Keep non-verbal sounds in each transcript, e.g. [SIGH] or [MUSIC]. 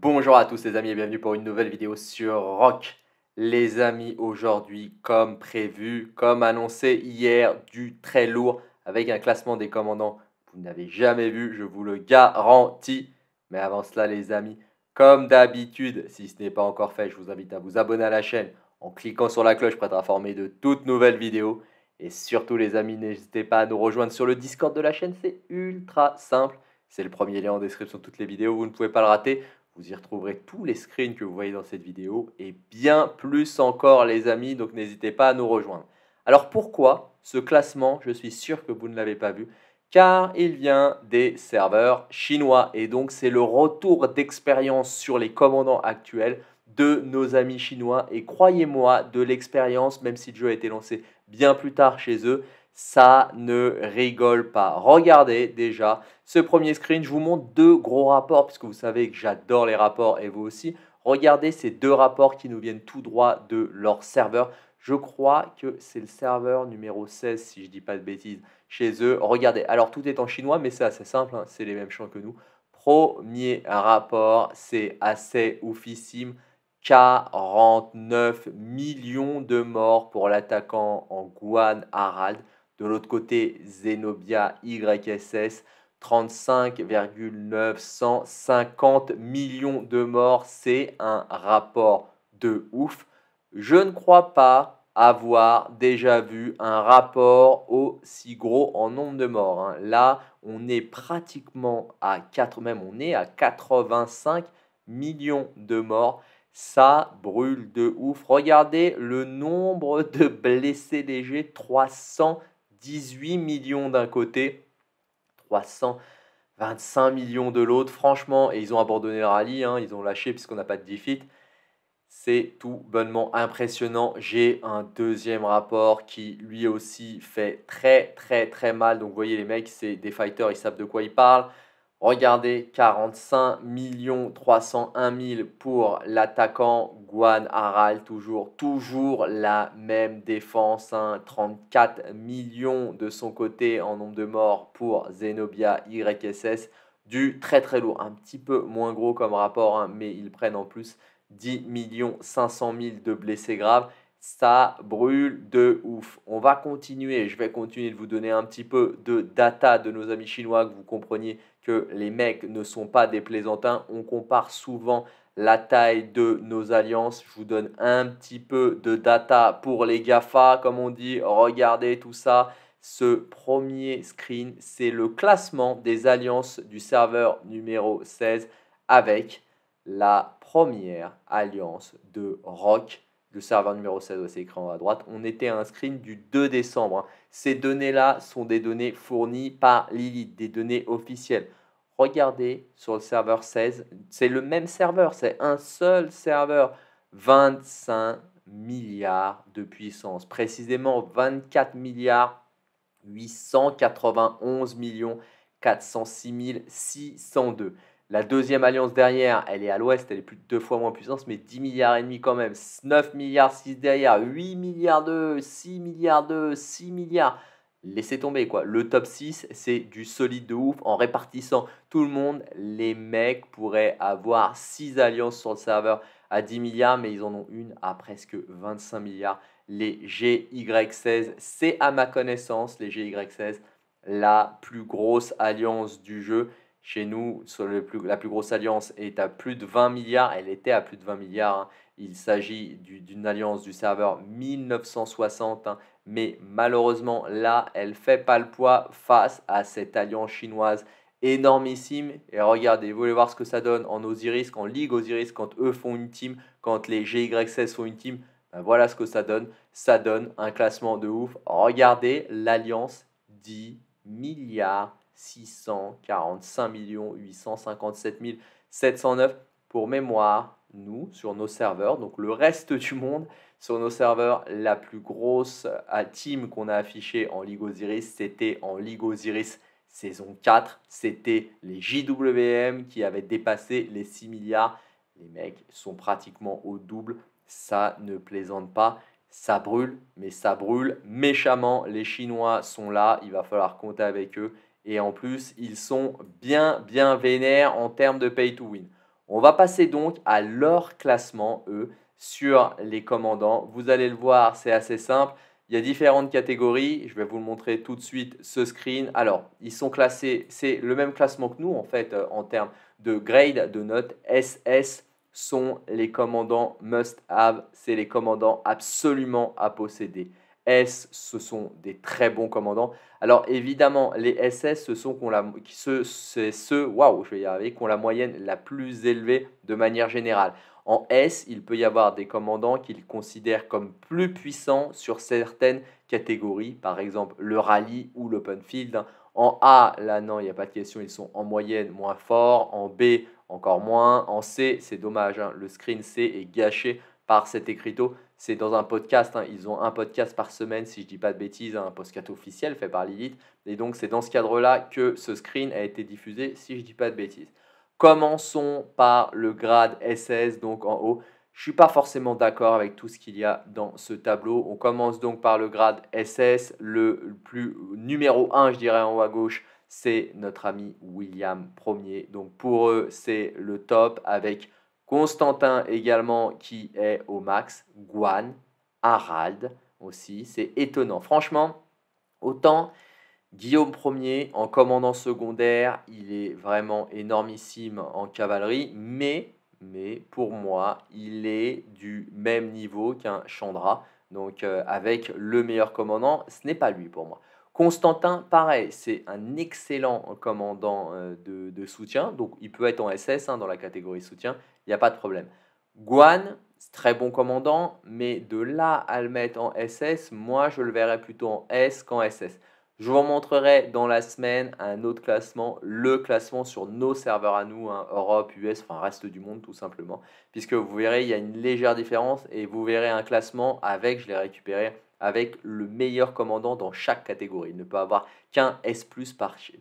Bonjour à tous les amis et bienvenue pour une nouvelle vidéo sur Rock. Les amis, aujourd'hui, comme prévu, comme annoncé hier, du très lourd avec un classement des commandants. Vous n'avez jamais vu, je vous le garantis. Mais avant cela, les amis, comme d'habitude, si ce n'est pas encore fait, je vous invite à vous abonner à la chaîne en cliquant sur la cloche pour être informé de toutes nouvelles vidéos. Et surtout les amis, n'hésitez pas à nous rejoindre sur le Discord de la chaîne, c'est ultra simple. C'est le premier lien en description de toutes les vidéos, vous ne pouvez pas le rater. Vous y retrouverez tous les screens que vous voyez dans cette vidéo et bien plus encore les amis, donc n'hésitez pas à nous rejoindre. Alors pourquoi ce classement Je suis sûr que vous ne l'avez pas vu car il vient des serveurs chinois. Et donc c'est le retour d'expérience sur les commandants actuels de nos amis chinois. Et croyez-moi, de l'expérience, même si le jeu a été lancé bien plus tard chez eux, ça ne rigole pas. Regardez déjà ce premier screen, je vous montre deux gros rapports, puisque vous savez que j'adore les rapports et vous aussi. Regardez ces deux rapports qui nous viennent tout droit de leur serveur. Je crois que c'est le serveur numéro 16, si je dis pas de bêtises, chez eux. Regardez, alors tout est en chinois, mais c'est assez simple, hein, c'est les mêmes champs que nous. Premier rapport, c'est assez oufissime. 49 millions de morts pour l'attaquant en Guan Harald. De l'autre côté, Zenobia YSS, 35,950 millions de morts. C'est un rapport de ouf. Je ne crois pas avoir déjà vu un rapport aussi gros en nombre de morts. Hein. Là, on est pratiquement à 4, même on est à 85 millions de morts. Ça brûle de ouf. Regardez le nombre de blessés légers, 318 millions d'un côté, 325 millions de l'autre. Franchement, et ils ont abandonné le rallye, hein, ils ont lâché puisqu'on n'a pas de defeat. C'est tout bonnement impressionnant. J'ai un deuxième rapport qui lui aussi fait très très très mal. Donc vous voyez les mecs, c'est des fighters, ils savent de quoi ils parlent. Regardez, 45 301 000 pour l'attaquant Guan Haral. Toujours, toujours la même défense. 34 hein. millions de son côté en nombre de morts pour Zenobia YSS. Du très très lourd. Un petit peu moins gros comme rapport, hein, mais ils prennent en plus 10 500 000 de blessés graves. Ça brûle de ouf. On va continuer. Je vais continuer de vous donner un petit peu de data de nos amis chinois, que vous compreniez que les mecs ne sont pas des plaisantins. On compare souvent la taille de nos alliances. Je vous donne un petit peu de data pour les GAFA, comme on dit. Regardez tout ça. Ce premier screen, c'est le classement des alliances du serveur numéro 16 avec la première alliance de rock. Le serveur numéro 16, c'est écrit en haut à droite. On était à un screen du 2 décembre. Hein. Ces données-là sont des données fournies par Lilith, des données officielles. Regardez sur le serveur 16, c'est le même serveur, c'est un seul serveur. 25 milliards de puissance, précisément 24 milliards 891 millions 406 602. La deuxième alliance derrière, elle est à l'ouest, elle est plus de deux fois moins puissante, mais 10 milliards et demi quand même. 9 milliards 6 derrière, 8 milliards 2, 6 milliards 2, 6 milliards. Laissez tomber quoi. Le top 6, c'est du solide de ouf. En répartissant tout le monde, les mecs pourraient avoir 6 alliances sur le serveur à 10 milliards, mais ils en ont une à presque 25 milliards. Les GY16, c'est à ma connaissance, les GY16, la plus grosse alliance du jeu chez nous, la plus grosse alliance est à plus de 20 milliards. Elle était à plus de 20 milliards. Hein. Il s'agit d'une alliance du serveur 1960. Hein. Mais malheureusement, là, elle fait pas le poids face à cette alliance chinoise énormissime. Et regardez, vous voulez voir ce que ça donne en Osiris, en Ligue Osiris, quand eux font une team, quand les GYS font une team. Ben voilà ce que ça donne. Ça donne un classement de ouf. Regardez l'alliance 10 milliards 645 857 709. Pour mémoire, nous, sur nos serveurs, donc le reste [LAUGHS] du monde, sur nos serveurs, la plus grosse euh, team qu'on a affichée en Ligue Osiris, c'était en Ligue Osiris saison 4, c'était les JWM qui avaient dépassé les 6 milliards. Les mecs sont pratiquement au double. Ça ne plaisante pas. Ça brûle, mais ça brûle méchamment. Les Chinois sont là. Il va falloir compter avec eux. Et en plus, ils sont bien, bien vénères en termes de pay to win. On va passer donc à leur classement, eux, sur les commandants. Vous allez le voir, c'est assez simple. Il y a différentes catégories. Je vais vous le montrer tout de suite, ce screen. Alors, ils sont classés, c'est le même classement que nous, en fait, euh, en termes de grade, de notes. SS sont les commandants must-have, c'est les commandants absolument à posséder. S, ce sont des très bons commandants. Alors évidemment, les SS, ce sont c'est ceux, waouh, je vais qui ont la moyenne la plus élevée de manière générale. En S, il peut y avoir des commandants qu'ils considèrent comme plus puissants sur certaines catégories, par exemple le rallye ou l'open field. En A, là non, il n'y a pas de question, ils sont en moyenne moins forts. En B, encore moins. En C, c'est dommage, hein, le screen C est gâché par cet écriteau. C'est dans un podcast, hein. ils ont un podcast par semaine, si je ne dis pas de bêtises, hein. un podcast officiel fait par Lilith. Et donc c'est dans ce cadre-là que ce screen a été diffusé, si je ne dis pas de bêtises. Commençons par le grade SS, donc en haut. Je ne suis pas forcément d'accord avec tout ce qu'il y a dans ce tableau. On commence donc par le grade SS. Le plus numéro 1, je dirais en haut à gauche, c'est notre ami William premier, Donc pour eux, c'est le top avec Constantin également qui est au max. Guan, Harald aussi. C'est étonnant. Franchement, autant Guillaume Ier en commandant secondaire, il est vraiment énormissime en cavalerie, mais, mais pour moi, il est du même niveau qu'un Chandra. Donc euh, avec le meilleur commandant, ce n'est pas lui pour moi. Constantin, pareil, c'est un excellent commandant euh, de, soutien, donc il peut être en SS hein, dans la catégorie soutien, il n'y a pas de problème. Guan, très bon commandant, mais de là à le mettre en SS, moi je le verrais plutôt en S qu'en SS. Je vous montrerai dans la semaine un autre classement, le classement sur nos serveurs à nous, hein, Europe, US, enfin reste du monde tout simplement, puisque vous verrez, il y a une légère différence et vous verrez un classement avec, je l'ai récupéré, avec le meilleur commandant dans chaque catégorie. Il Ne peut avoir qu'un S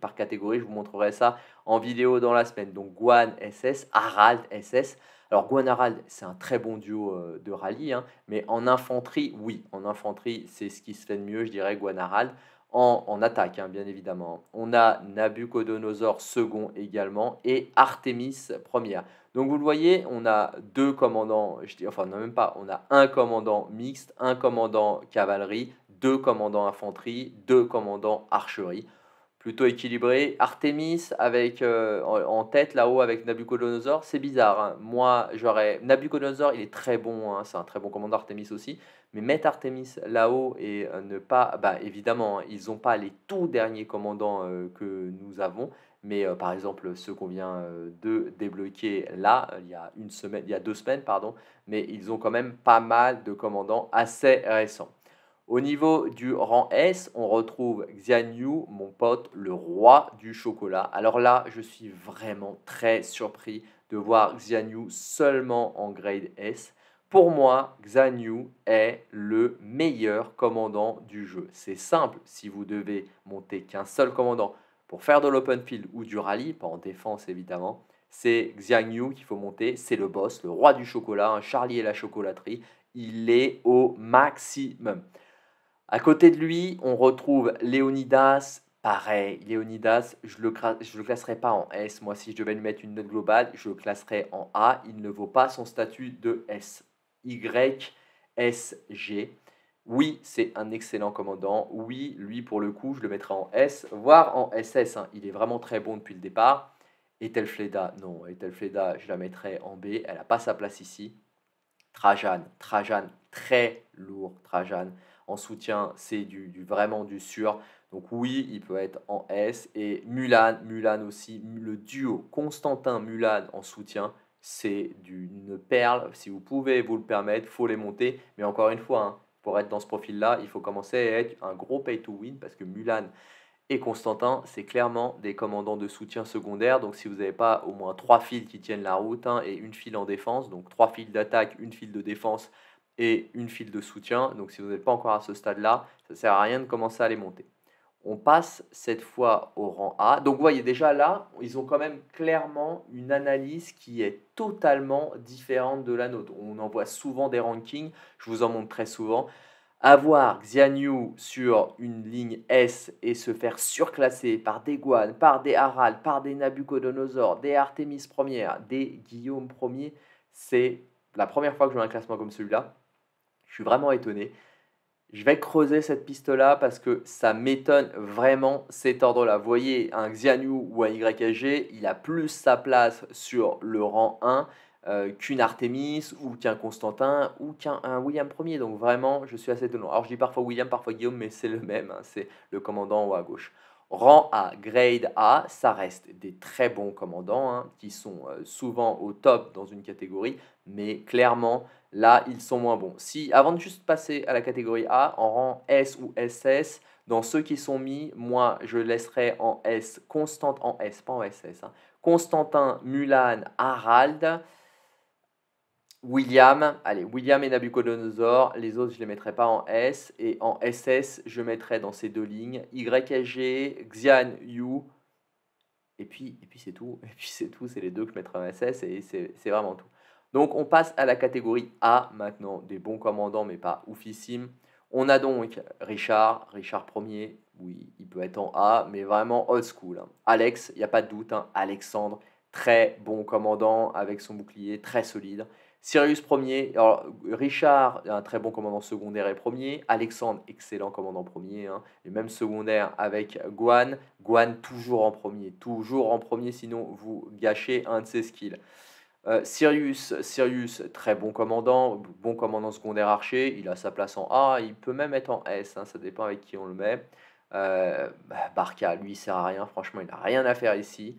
par, catégorie. Je vous montrerai ça en vidéo dans la semaine. Donc Guan SS, Harald SS. Alors Guan Harald, c'est un très bon duo euh, de rallye, hein, mais en infanterie, oui, en infanterie, c'est ce qui se fait de mieux, je dirais, Guan Harald en, attaque, hein, bien évidemment. On a Nabucodonosor second également et Artemis première Donc vous le voyez, on a deux commandants, je dis, enfin non même pas, on a un commandant mixte, un commandant cavalerie, deux commandants infanterie, deux commandants archerie plutôt équilibré. Artemis avec, euh, en tête là-haut avec Nabucodonosor, c'est bizarre. Hein. Moi, j'aurais. Nabucodonosor, il est très bon, hein. c'est un très bon commandant Artemis aussi. Mais mettre Artemis là-haut et euh, ne pas. Bah, évidemment, hein, ils n'ont pas les tout derniers commandants euh, que nous avons. Mais par exemple, ceux qu'on vient de débloquer là, il y a une semaine, il y a deux semaines, pardon, mais ils ont quand même pas mal de commandants assez récents. Au niveau du rang S, on retrouve Xian Yu, mon pote, le roi du chocolat. Alors là, je suis vraiment très surpris de voir Xianyu Yu seulement en grade S. Pour moi, Xian Yu est le meilleur commandant du jeu. C'est simple, si vous devez monter qu'un seul commandant pour faire de l'open field ou du rallye, pas en défense évidemment, c'est Xiang Yu qu'il faut monter, c'est le boss, le roi du chocolat, un Charlie et la chocolaterie, il est au maximum. À côté de lui, on retrouve Léonidas. Pareil, Léonidas, je ne le, classerai pas en S. Moi, si je devais lui mettre une note globale, je le classerai en A. Il ne vaut pas son statut de S. Y, S, G. Oui, c'est un excellent commandant. Oui, lui, pour le coup, je le mettrai en S, voire en SS. Hein. Il est vraiment très bon depuis le départ. Ethelfleda, non, Etelfleda, je la mettrai en B. Elle n'a pas sa place ici. Trajan, Trajan, très lourd, Trajan. En soutien, c'est du, vraiment du sûr. Donc oui, il peut être en S. Et Mulan, Mulan aussi, le duo Constantin-Mulan en soutien, c'est d'une perle. Si vous pouvez vous le permettre, faut les monter. Mais encore une fois, hein, pour être dans ce profil-là, il faut commencer à être un gros pay to win parce que Mulan et Constantin, c'est clairement des commandants de soutien secondaire. Donc si vous n'avez pas au moins trois fils qui tiennent la route hein, et une file en défense, donc trois files d'attaque, une file de défense et une file de soutien. Donc si vous n'êtes pas encore à ce stade-là, ça ne sert à rien de commencer à les monter. On passe cette fois au rang A. Donc vous voyez déjà là, ils ont quand même clairement une analyse qui est totalement différente de la nôtre. On en voit souvent des rankings, je vous en montre très souvent. Avoir Xianyu sur une ligne S et se faire surclasser par des Guan, par des Harald, par des Nabucodonosor, des Artemis première des Guillaume 1er, c'est la première fois que je vois un classement comme celui-là. Je suis vraiment étonné. Je vais creuser cette piste-là parce que ça m'étonne vraiment cet ordre-là. voyez, un Xianyu ou un YSG, il a plus sa place sur le rang 1 euh, qu'une Artemis ou qu'un Constantin ou qu'un William Ier. Donc vraiment, je suis assez étonné. Alors je dis parfois William, parfois Guillaume, mais c'est le même. Hein. c'est le commandant en haut à gauche. Rang A, grade A, ça reste des très bons commandants hein, qui sont euh, souvent au top dans une catégorie, mais clairement, là, ils sont moins bons. Si, avant de juste passer à la catégorie A, en rang S ou SS, dans ceux qui sont mis, moi, je laisserai en S, constante en S, pas en SS, hein. Constantin, Mulan, Harald, William, allez, William et Nabucodonosor, les autres, je les mettrai pas en S, et en SS, je mettrai dans ces deux lignes, YSG, Xian, Yu, et puis, et puis c'est tout, [LAUGHS] et puis c'est tout, c'est les deux que je mettrai en SS, et c'est vraiment tout. Donc on passe à la catégorie A maintenant, des bons commandants mais pas oufissimes. On a donc Richard, Richard 1er, oui, il peut être en A, mais vraiment old school. Hein. Alex, il n'y a pas de doute, hein, Alexandre, très bon commandant avec son bouclier, très solide. Sirius premier alors Richard, un très bon commandant secondaire et premier. Alexandre, excellent commandant premier. Hein, et même secondaire avec Guan. Guan, toujours en premier. Toujours en premier, sinon vous gâchez un de ses skills. Euh, Sirius, Sirius, très bon commandant, bon commandant secondaire archer, il a sa place en A, il peut même être en S, hein, ça dépend avec qui on le met. Euh, bah, Barca, lui, il sert à rien, franchement, il n'a rien à faire ici.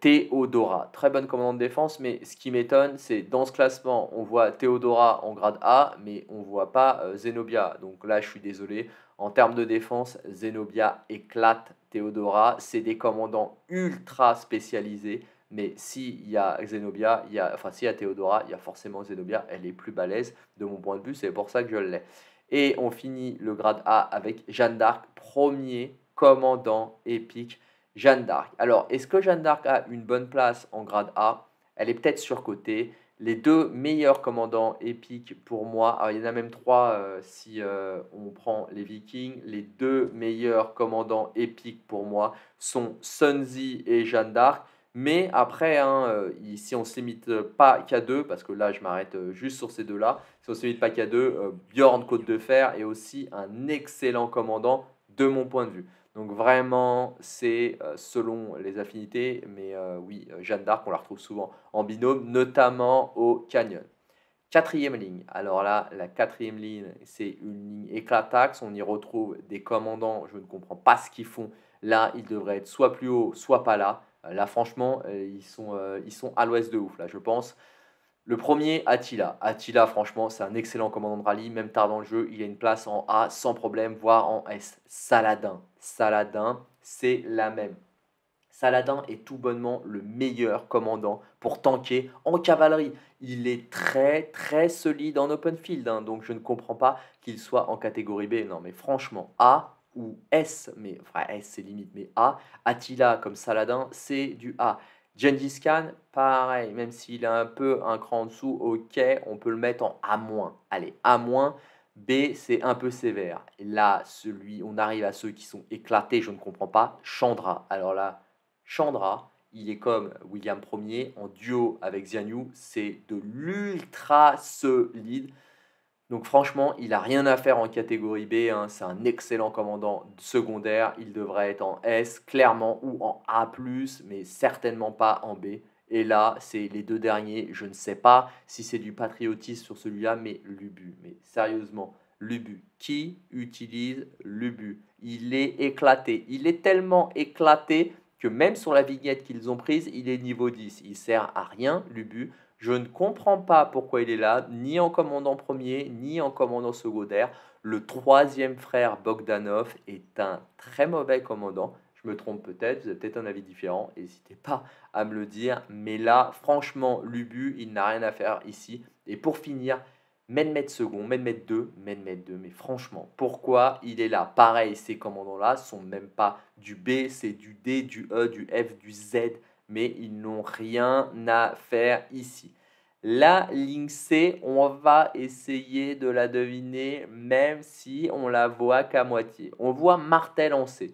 Théodora, très bonne commandant de défense, mais ce qui m'étonne, c'est dans ce classement, on voit Théodora en grade A, mais on ne voit pas euh, Zenobia. Donc là, je suis désolé, en termes de défense, Zenobia éclate Théodora. C'est des commandants ultra spécialisés mais s'il y a Xenobia, il y a, enfin s'il y a Théodora, il y a forcément Xenobia, elle est plus balèze de mon point de vue, c'est pour ça que je l'ai. Et on finit le grade A avec Jeanne d'Arc, premier commandant épique Jeanne d'Arc. Alors, est-ce que Jeanne d'Arc a une bonne place en grade A Elle est peut-être surcotée. Les deux meilleurs commandants épiques pour moi, il y en a même trois euh, si euh, on prend les Vikings, les deux meilleurs commandants épiques pour moi sont Sunzi et Jeanne d'Arc. Mais après, hein, euh, si on ne se limite pas qu'à deux, parce que là je m'arrête euh, juste sur ces deux-là, si on ne se limite pas qu'à deux, euh, Bjorn Côte de Fer est aussi un excellent commandant de mon point de vue. Donc vraiment, c'est selon les affinités, mais oui, Jeanne d'Arc, on la retrouve souvent en binôme, notamment au Canyon. Quatrième ligne. Alors là, la quatrième ligne, c'est une ligne éclataxe. On y retrouve des commandants. Je ne comprends pas ce qu'ils font. Là, ils devraient être soit plus haut, soit pas là. Euh, là, franchement, euh, ils sont, euh, ils sont à l'ouest de ouf, là, je pense. Le premier, Attila. Attila, franchement, c'est un excellent commandant de rallye. Même tard dans le jeu, il a une place en A sans problème, voire en S. Saladin. Saladin, c'est la même. Saladin est tout bonnement le meilleur commandant pour tanker en cavalerie. Il est très très solide en open field, hein, donc je ne comprends pas qu'il soit en catégorie B. Non mais franchement, A, ou S, mais enfin S c'est limite, mais A. Attila comme Saladin, c'est du A. Genghis Khan, pareil, même s'il a un peu un cran en dessous, ok, on peut le mettre en A-. Allez, A-, B, c'est un peu sévère. là, celui, on arrive à ceux qui sont éclatés, je ne comprends pas. Chandra, alors là, Chandra, il est comme William Ier en duo avec Xianyu, c'est de l'ultra solide. Donc franchement, il n'a rien à faire en catégorie B. Hein. C'est un excellent commandant secondaire. Il devrait être en S, clairement, ou en A, mais certainement pas en B. Et là, c'est les deux derniers. Je ne sais pas si c'est du patriotisme sur celui-là, mais l'UBU. Mais sérieusement, l'UBU. Qui utilise l'UBU Il est éclaté. Il est tellement éclaté que même sur la vignette qu'ils ont prise, il est niveau 10. Il sert à rien, l'UBU. Je ne comprends pas pourquoi il est là, ni en commandant premier, ni en commandant secondaire. Le troisième frère, Bogdanov, est un très mauvais commandant. Je me trompe peut-être, vous avez peut-être un avis différent, n'hésitez pas à me le dire. Mais là, franchement, Lubu, il n'a rien à faire ici. Et pour finir, mètre second, deux 2, mètre deux. Mais franchement, pourquoi il est là Pareil, ces commandants-là sont même pas du B, c'est du D, du E, du F, du Z mais ils n'ont rien à faire ici. La ligne C, on va essayer de la deviner même si on la voit qu'à moitié. On voit Martel en C.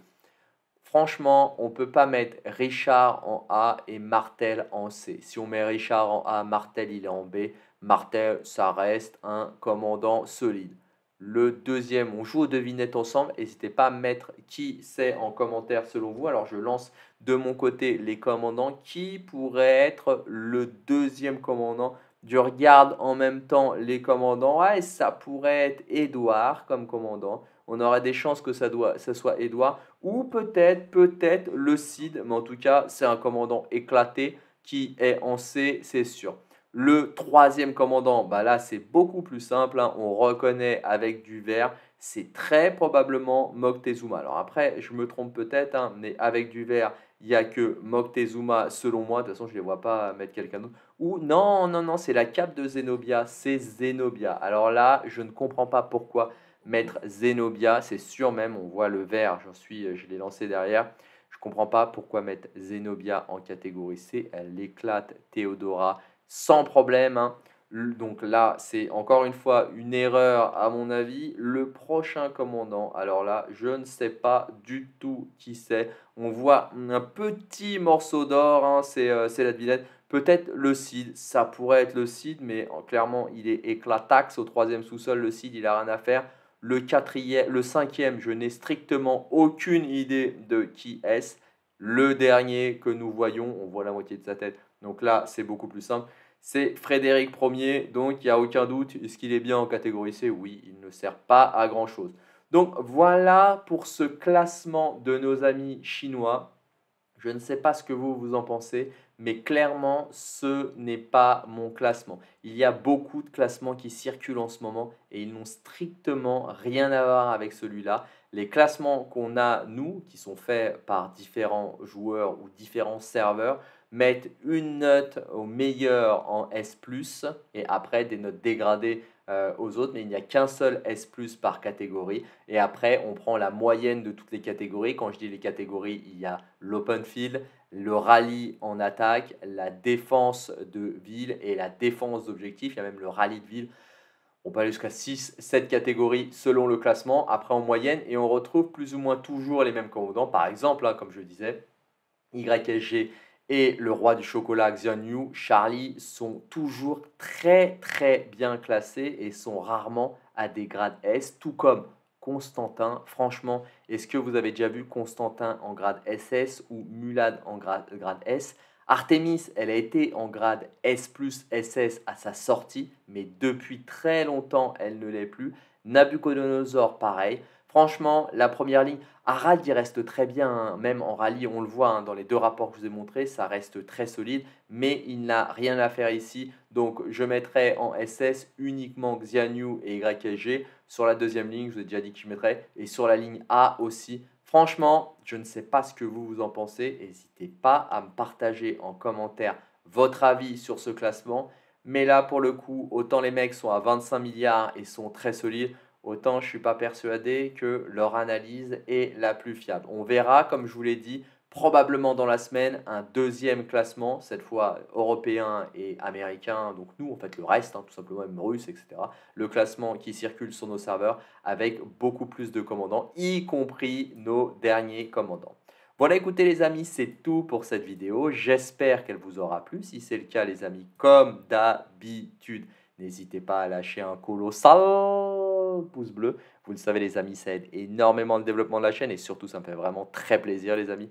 Franchement, on ne peut pas mettre Richard en A et Martel en C. Si on met Richard en A, Martel il est en B. Martel, ça reste un commandant solide. Le deuxième, on joue aux devinettes ensemble. N'hésitez pas à mettre qui c'est en commentaire selon vous. Alors je lance de mon côté les commandants. Qui pourrait être le deuxième commandant Je regarde en même temps les commandants. Ah, et ça pourrait être Edouard comme commandant. On aura des chances que ça, doit, ça soit Edouard. Ou peut-être, peut-être le Cid. Mais en tout cas, c'est un commandant éclaté qui est en C, c'est sûr. Le troisième commandant, bah là c'est beaucoup plus simple, hein. on reconnaît avec du vert, c'est très probablement Moctezuma. Alors après, je me trompe peut-être, hein, mais avec du vert, il n'y a que Moctezuma selon moi, de toute façon je ne les vois pas mettre quelqu'un d'autre. Ou non, non, non, c'est la cape de Zenobia, c'est Zenobia. Alors là, je ne comprends pas pourquoi mettre Zenobia, c'est sûr même, on voit le vert, j'en suis, euh, je l'ai lancé derrière. Je ne comprends pas pourquoi mettre Zenobia en catégorie C, elle éclate Théodora sans problème. Hein. Donc là, c'est encore une fois une erreur à mon avis. Le prochain commandant, alors là, je ne sais pas du tout qui c'est. On voit un petit morceau d'or, hein, euh, c'est la Villette. Peut-être le Cid, ça pourrait être le Cid, mais clairement, il est éclataxe au troisième sous-sol. Le Cid, il a rien à faire. Le quatrième, le cinquième, je n'ai strictement aucune idée de qui est-ce. Le dernier que nous voyons, on voit la moitié de sa tête. Donc là, c'est beaucoup plus simple. C'est Frédéric Ier, donc il n'y a aucun doute. Est-ce qu'il est bien en catégorie C Oui, il ne sert pas à grand-chose. Donc voilà pour ce classement de nos amis chinois. Je ne sais pas ce que vous vous en pensez, mais clairement, ce n'est pas mon classement. Il y a beaucoup de classements qui circulent en ce moment et ils n'ont strictement rien à voir avec celui-là les classements qu'on a, nous, qui sont faits par différents joueurs ou différents serveurs, mettent une note au meilleur en S ⁇ et après des notes dégradées euh, aux autres, mais il n'y a qu'un seul S ⁇ par catégorie. Et après, on prend la moyenne de toutes les catégories. Quand je dis les catégories, il y a l'open field, le rallye en attaque, la défense de ville et la défense d'objectif. Il y a même le rallye de ville. On peut jusqu'à 6, 7 catégories selon le classement, après en moyenne, et on retrouve plus ou moins toujours les mêmes commandants. Par exemple, hein, comme je disais, YSG et le roi du chocolat Xian Yu, Charlie, sont toujours très très bien classés et sont rarement à des grades S, tout comme Constantin. Franchement, est-ce que vous avez déjà vu Constantin en grade SS ou Mulan en grade, S Artemis, elle a été en grade S plus SS à sa sortie, mais depuis très longtemps, elle ne l'est plus. Nabucodonosor, pareil. Franchement, la première ligne, Harald, il reste très bien, hein. même en rallye, on le voit hein, dans les deux rapports que je vous ai montrés, ça reste très solide, mais il n'a rien à faire ici. Donc, je mettrai en SS uniquement Xianyu et YSG. Sur la deuxième ligne, je vous ai déjà dit qu'il mettrait, Et sur la ligne A aussi. Franchement, je ne sais pas ce que vous vous en pensez. N'hésitez pas à me partager en commentaire votre avis sur ce classement. Mais là, pour le coup, autant les mecs sont à 25 milliards et sont très solides, autant je ne suis pas persuadé que leur analyse est la plus fiable. On verra, comme je vous l'ai dit, probablement dans la semaine un deuxième classement, cette fois européen et américain, donc nous en fait le reste, hein, tout simplement même russe, etc. Le classement qui circule sur nos serveurs avec beaucoup plus de commandants, y compris nos derniers commandants. Voilà, écoutez les amis, c'est tout pour cette vidéo. J'espère qu'elle vous aura plu. Si c'est le cas, les amis, comme d'habitude, n'hésitez pas à lâcher un colossal pouce bleu. Vous le savez, les amis, ça aide énormément le développement de la chaîne et surtout, ça me fait vraiment très plaisir, les amis